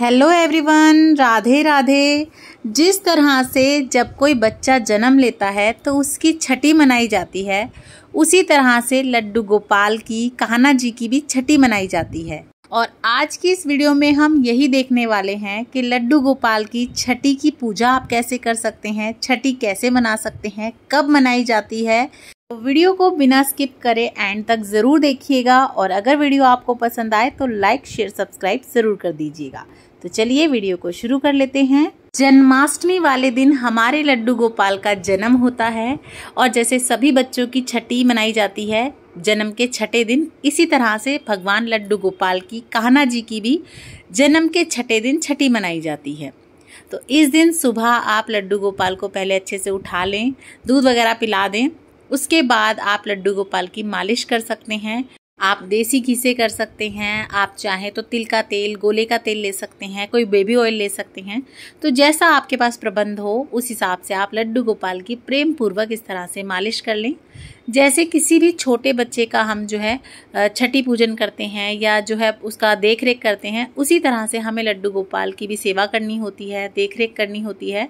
hello everyone Radhe Radhe जिस तरह से जब कोई बच्चा जन्म लेता है तो उसकी छठी मनाई जाती है उसी तरह से लड्डू गोपाल की कहना जी की भी छठी मनाई जाती है और आज की इस वीडियो में हम यही देखने वाले हैं कि लड्डू गोपाल की छठी की पूजा आप कैसे कर सकते हैं छठी कैसे मना सकते हैं कब मनाई जाती है तो वीडियो को बिना स्किप करे एंड तक ज़रूर देखिएगा और अगर वीडियो आपको पसंद आए तो लाइक शेयर सब्सक्राइब ज़रूर कर दीजिएगा तो चलिए वीडियो को शुरू कर लेते हैं जन्माष्टमी वाले दिन हमारे लड्डू गोपाल का जन्म होता है और जैसे सभी बच्चों की छठी मनाई जाती है जन्म के छठे दिन इसी तरह से भगवान लड्डू गोपाल की कहना जी की भी जन्म के छठे दिन छठी मनाई जाती है तो इस दिन सुबह आप लड्डू गोपाल को पहले अच्छे से उठा लें दूध वगैरह पिला दें उसके बाद आप लड्डू गोपाल की मालिश कर सकते हैं आप देसी घी से कर सकते हैं आप चाहें तो तिल का तेल गोले का तेल ले सकते हैं कोई बेबी ऑयल ले सकते हैं तो जैसा आपके पास प्रबंध हो उस हिसाब से आप लड्डू गोपाल की प्रेम पूर्वक इस तरह से मालिश कर लें जैसे किसी भी छोटे बच्चे का हम जो है छठी पूजन करते हैं या जो है उसका देख रेख करते हैं उसी तरह से हमें लड्डू गोपाल की भी सेवा करनी होती है देख रेख करनी होती है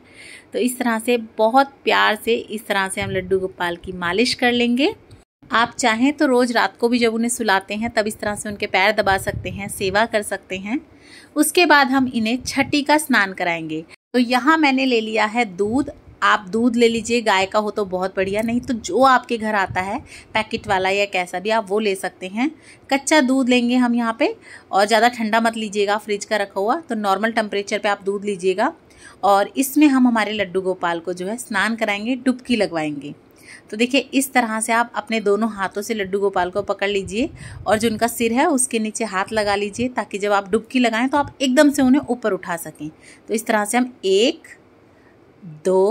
तो इस तरह से बहुत प्यार से इस तरह से हम लड्डू गोपाल की मालिश कर लेंगे आप चाहें तो रोज़ रात को भी जब उन्हें सुलाते हैं तब इस तरह से उनके पैर दबा सकते हैं सेवा कर सकते हैं उसके बाद हम इन्हें छठी का स्नान कराएंगे तो यहाँ मैंने ले लिया है दूध आप दूध ले लीजिए गाय का हो तो बहुत बढ़िया नहीं तो जो आपके घर आता है पैकेट वाला या कैसा भी आप वो ले सकते हैं कच्चा दूध लेंगे हम यहाँ पे और ज़्यादा ठंडा मत लीजिएगा फ्रिज का रखा हुआ तो नॉर्मल टेम्परेचर पे आप दूध लीजिएगा और इसमें हम हमारे लड्डू गोपाल को जो है स्नान कराएंगे डुबकी लगवाएंगे तो देखिए इस तरह से आप अपने दोनों हाथों से लड्डू गोपाल को पकड़ लीजिए और जो उनका सिर है उसके नीचे हाथ लगा लीजिए ताकि जब आप डुबकी लगाएं तो आप एकदम से उन्हें ऊपर उठा सकें तो इस तरह से हम एक दो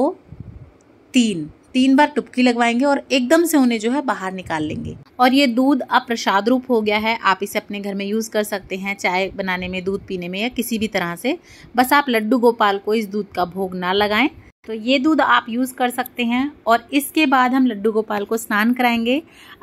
तीन तीन बार टुपकी लगवाएंगे और एकदम से उन्हें जो है बाहर निकाल लेंगे और ये दूध अब प्रसाद रूप हो गया है आप इसे अपने घर में यूज़ कर सकते हैं चाय बनाने में दूध पीने में या किसी भी तरह से बस आप लड्डू गोपाल को इस दूध का भोग ना लगाएं तो ये दूध आप यूज़ कर सकते हैं और इसके बाद हम लड्डू गोपाल को स्नान कराएंगे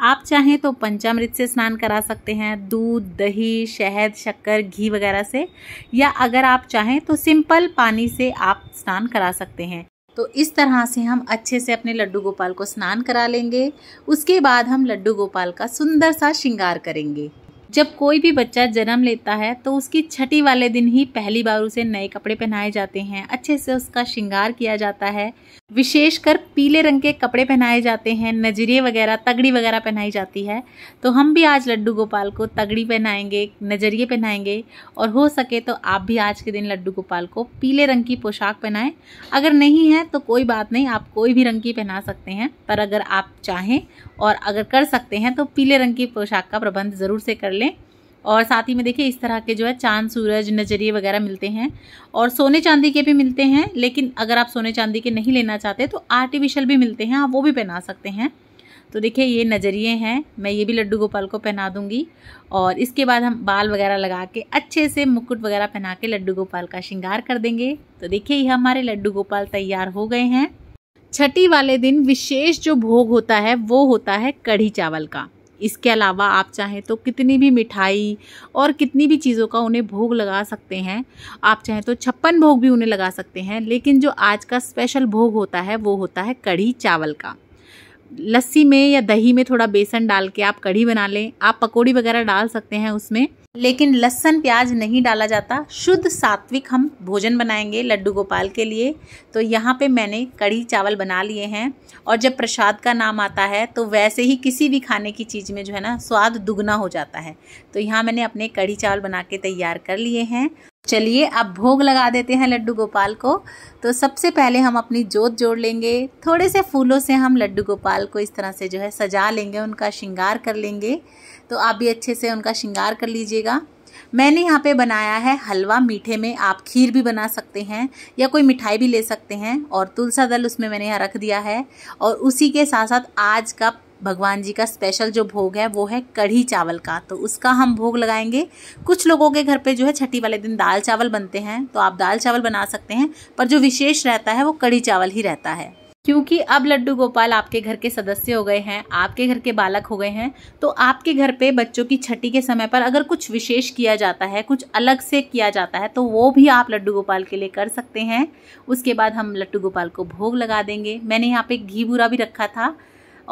आप चाहें तो पंचामृत से स्नान करा सकते हैं दूध दही शहद शक्कर घी वगैरह से या अगर आप चाहें तो सिंपल पानी से आप स्नान करा सकते हैं तो इस तरह से हम अच्छे से अपने लड्डू गोपाल को स्नान करा लेंगे उसके बाद हम लड्डू गोपाल का सुंदर सा श्रृंगार करेंगे जब कोई भी बच्चा जन्म लेता है तो उसकी छठी वाले दिन ही पहली बार उसे नए कपड़े पहनाए जाते हैं अच्छे से उसका श्रृंगार किया जाता है विशेषकर पीले रंग के कपड़े पहनाए जाते हैं नजरिए वगैरह तगड़ी वगैरह पहनाई जाती है तो हम भी आज लड्डू गोपाल को तगड़ी पहनाएंगे नजरिए पहनाएंगे और हो सके तो आप भी आज के दिन लड्डू गोपाल को पीले रंग की पोशाक पहनाएं अगर नहीं है तो कोई बात नहीं आप कोई भी रंग की पहना सकते हैं पर अगर आप चाहें और अगर कर सकते हैं तो पीले रंग की पोशाक का प्रबंध ज़रूर से कर लें और साथ ही में देखिए इस तरह के जो है चांद सूरज नजरिए वगैरह मिलते हैं और सोने चांदी के भी मिलते हैं लेकिन अगर आप सोने चांदी के नहीं लेना चाहते तो आर्टिफिशियल भी मिलते हैं आप वो भी पहना सकते हैं तो देखिए ये नज़रिए हैं मैं ये भी लड्डू गोपाल को पहना दूंगी और इसके बाद हम बाल वगैरह लगा के अच्छे से मुकुट वगैरह पहना के लड्डू गोपाल का श्रृंगार कर देंगे तो देखिए ये हमारे लड्डू गोपाल तैयार हो गए हैं छठी वाले दिन विशेष जो भोग होता है वो होता है कढ़ी चावल का इसके अलावा आप चाहें तो कितनी भी मिठाई और कितनी भी चीज़ों का उन्हें भोग लगा सकते हैं आप चाहें तो छप्पन भोग भी उन्हें लगा सकते हैं लेकिन जो आज का स्पेशल भोग होता है वो होता है कढ़ी चावल का लस्सी में या दही में थोड़ा बेसन डाल के आप कढ़ी बना लें आप पकौड़ी वगैरह डाल सकते हैं उसमें लेकिन लहसन प्याज नहीं डाला जाता शुद्ध सात्विक हम भोजन बनाएंगे लड्डू गोपाल के लिए तो यहाँ पे मैंने कड़ी चावल बना लिए हैं और जब प्रसाद का नाम आता है तो वैसे ही किसी भी खाने की चीज़ में जो है ना स्वाद दुगना हो जाता है तो यहाँ मैंने अपने कड़ी चावल बना के तैयार कर लिए हैं चलिए अब भोग लगा देते हैं लड्डू गोपाल को तो सबसे पहले हम अपनी जोत जोड़ लेंगे थोड़े से फूलों से हम लड्डू गोपाल को इस तरह से जो है सजा लेंगे उनका श्रृंगार कर लेंगे तो आप भी अच्छे से उनका श्रृंगार कर लीजिएगा मैंने यहाँ पे बनाया है हलवा मीठे में आप खीर भी बना सकते हैं या कोई मिठाई भी ले सकते हैं और तुलसा दल उसमें मैंने यहाँ रख दिया है और उसी के साथ साथ आज का भगवान जी का स्पेशल जो भोग है वो है कढ़ी चावल का तो उसका हम भोग लगाएंगे कुछ लोगों के घर पे जो है छठी वाले दिन दाल चावल बनते हैं तो आप दाल चावल बना सकते हैं पर जो विशेष रहता है वो कढ़ी चावल ही रहता है क्योंकि अब लड्डू गोपाल आपके घर के सदस्य हो गए हैं आपके घर के बालक हो गए हैं तो आपके घर पे बच्चों की छठी के समय पर अगर कुछ विशेष किया जाता है कुछ अलग से किया जाता है तो वो भी आप लड्डू गोपाल के लिए कर सकते हैं उसके बाद हम लड्डू गोपाल को भोग लगा देंगे मैंने यहाँ पे घी बूरा भी रखा था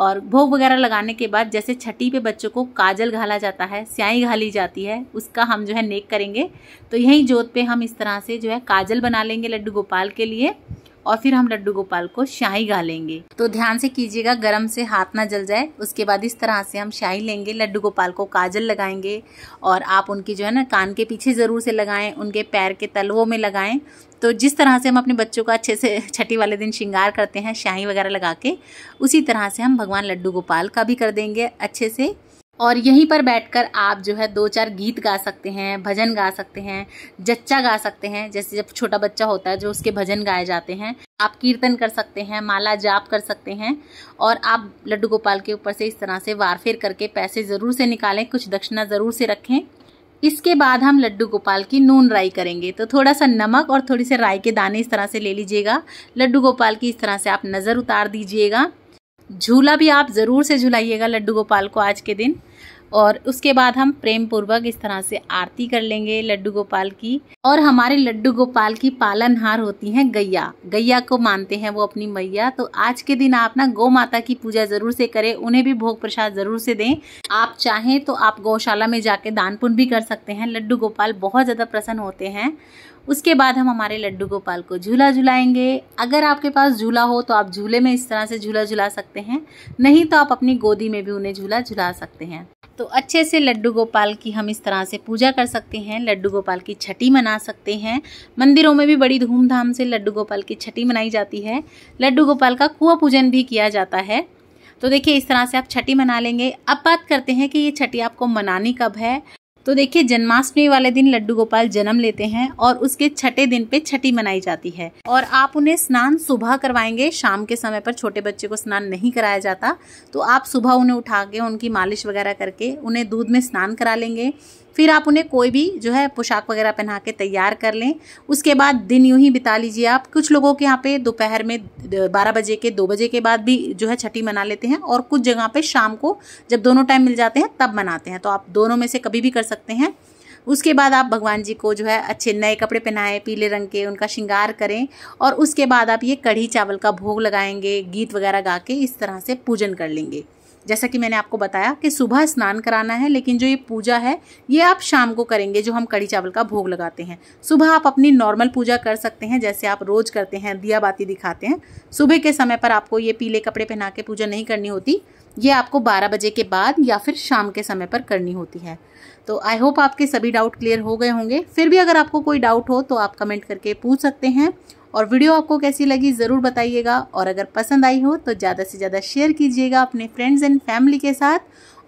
और भोग वगैरह लगाने के बाद जैसे छठी पे बच्चों को काजल घाला जाता है स्याही घाली जाती है उसका हम जो है नेक करेंगे तो यहीं जोत पे हम इस तरह से जो है काजल बना लेंगे लड्डू गोपाल के लिए और फिर हम लड्डू गोपाल को शाही गालेंगे तो ध्यान से कीजिएगा गर्म से हाथ ना जल जाए उसके बाद इस तरह से हम शाही लेंगे लड्डू गोपाल को काजल लगाएंगे और आप उनकी जो है ना कान के पीछे ज़रूर से लगाएं उनके पैर के तलवों में लगाएं तो जिस तरह से हम अपने बच्चों का अच्छे से छठी वाले दिन श्रृंगार करते हैं शाही वगैरह लगा के उसी तरह से हम भगवान लड्डू गोपाल का भी कर देंगे अच्छे से और यहीं पर बैठकर आप जो है दो चार गीत गा सकते हैं भजन गा सकते हैं जच्चा गा सकते हैं जैसे जब छोटा बच्चा होता है जो उसके भजन गाए जाते हैं आप कीर्तन कर सकते हैं माला जाप कर सकते हैं और आप लड्डू गोपाल के ऊपर से इस तरह से वारफेर करके पैसे ज़रूर से निकालें कुछ दक्षिणा ज़रूर से रखें इसके बाद हम लड्डू गोपाल की नून राई करेंगे तो थोड़ा सा नमक और थोड़ी से राई के दाने इस तरह से ले लीजिएगा लड्डू गोपाल की इस तरह से आप नज़र उतार दीजिएगा झूला भी आप ज़रूर से झुलाइएगा लड्डू गोपाल को आज के दिन और उसके बाद हम प्रेम पूर्वक इस तरह से आरती कर लेंगे लड्डू गोपाल की और हमारे लड्डू गोपाल की पालनहार होती हैं गैया गैया को मानते हैं वो अपनी मैया तो आज के दिन आप ना गौ माता की पूजा जरूर से करें उन्हें भी भोग प्रसाद जरूर से दें आप चाहें तो आप गौशाला में जाके दान पुण्य भी कर सकते हैं लड्डू गोपाल बहुत ज़्यादा प्रसन्न होते हैं उसके बाद हम हमारे लड्डू गोपाल को झूला झुलाएंगे अगर आपके पास झूला हो तो आप झूले में इस तरह से झूला झुला सकते हैं नहीं तो आप अपनी गोदी में भी उन्हें झूला झुला सकते हैं तो अच्छे से लड्डू गोपाल की हम इस तरह से पूजा कर सकते हैं लड्डू गोपाल की छठी मना सकते हैं मंदिरों में भी बड़ी धूमधाम से लड्डू गोपाल की छठी मनाई जाती है लड्डू गोपाल का कुआ पूजन भी किया जाता है तो देखिए इस तरह से आप छठी मना लेंगे अब बात करते हैं कि ये छठी आपको मनानी कब है तो देखिए जन्माष्टमी वाले दिन लड्डू गोपाल जन्म लेते हैं और उसके छठे दिन पे छठी मनाई जाती है और आप उन्हें स्नान सुबह करवाएंगे शाम के समय पर छोटे बच्चे को स्नान नहीं कराया जाता तो आप सुबह उन्हें उठा के उनकी मालिश वगैरह करके उन्हें दूध में स्नान करा लेंगे फिर आप उन्हें कोई भी जो है पोशाक वगैरह पहना के तैयार कर लें उसके बाद दिन यूँ ही बिता लीजिए आप कुछ लोगों के यहाँ पे दोपहर में बारह बजे के दो बजे के बाद भी जो है छठी मना लेते हैं और कुछ जगह पे शाम को जब दोनों टाइम मिल जाते हैं तब मनाते हैं तो आप दोनों में से कभी भी कर सकते हैं उसके बाद आप भगवान जी को जो है अच्छे नए कपड़े पहनाएं पीले रंग के उनका श्रृंगार करें और उसके बाद आप ये कढ़ी चावल का भोग लगाएंगे गीत वगैरह गा के इस तरह से पूजन कर लेंगे जैसा कि मैंने आपको बताया कि सुबह स्नान कराना है लेकिन जो ये पूजा है ये आप शाम को करेंगे जो हम कड़ी चावल का भोग लगाते हैं सुबह आप अपनी नॉर्मल पूजा कर सकते हैं जैसे आप रोज़ करते हैं दिया बाती दिखाते हैं सुबह के समय पर आपको ये पीले कपड़े पहना के पूजा नहीं करनी होती ये आपको 12 बजे के बाद या फिर शाम के समय पर करनी होती है तो आई होप आपके सभी डाउट क्लियर हो गए होंगे फिर भी अगर आपको कोई डाउट हो तो आप कमेंट करके पूछ सकते हैं और वीडियो आपको कैसी लगी ज़रूर बताइएगा और अगर पसंद आई हो तो ज़्यादा से ज़्यादा शेयर कीजिएगा अपने फ्रेंड्स एंड फैमिली के साथ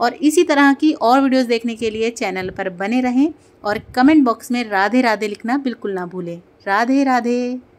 और इसी तरह की और वीडियोस देखने के लिए चैनल पर बने रहें और कमेंट बॉक्स में राधे राधे लिखना बिल्कुल ना भूलें राधे राधे